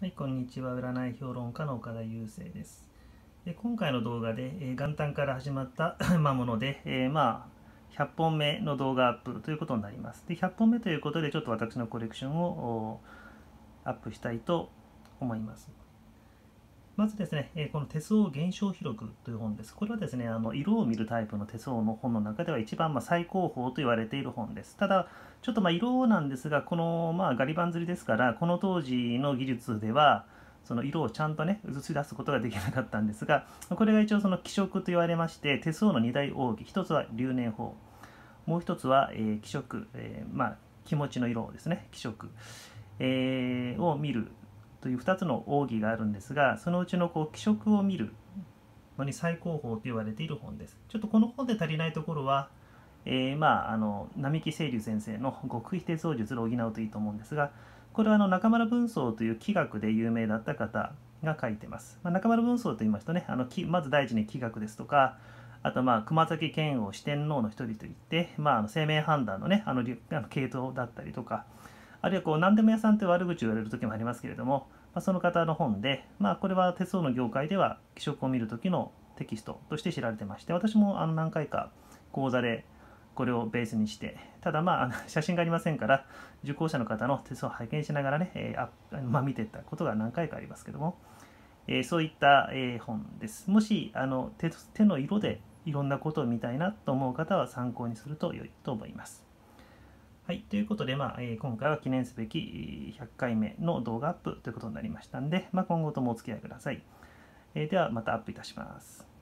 はい、こんにちは。占い評論家の岡田雄生です。で今回の動画で、え元旦から始まった まもので、えー、まあ、100本目の動画アップということになります。で、100本目ということで、ちょっと私のコレクションをアップしたいと思います。まずですね、えー、この手相現象記録という本です。これはですね、あの色を見るタイプの手相の本の中では一番ま最高峰と言われている本です。ただ、ちょっとま色なんですが、このまあガリバン釣りですから、この当時の技術では、その色をちゃんとね映し出すことができなかったんですがこれが一応その気色と言われまして手相の二大奥義1つは留年法もう1つは、えー、気色、えー、まあ、気持ちの色ですね気色、えー、を見るという2つの奥義があるんですがそのうちのこう気色を見るのに最高峰と言われている本ですちょっとこの本で足りないところは、えー、まああの並木清流先生の極秘哲相術で補うといいと思うんですがこれはあの中村文宗という気学で有名だった方が書いてます、まあ、中村文宗と言いますとねあのまず第一に気学ですとかあとまあ熊崎剣王四天王の一人といって、まあ、あの生命判断のねあのあの系統だったりとかあるいはこう何でも屋さんって悪口を言われる時もありますけれども、まあ、その方の本で、まあ、これは鉄道の業界では気色を見る時のテキストとして知られてまして私もあの何回か講座でこれをベースにしてただまあ写真がありませんから受講者の方の鉄道を拝見しながらね、えー、あまあ、見ていったことが何回かありますけども、えー、そういった、えー、本ですもしあの手の色でいろんなことを見たいなと思う方は参考にすると良いと思いますはい、ということで、まあえ今回は記念すべき100回目の動画アップということになりましたんで、まあ、今後ともお付き合いください。えー、ではまたアップいたします。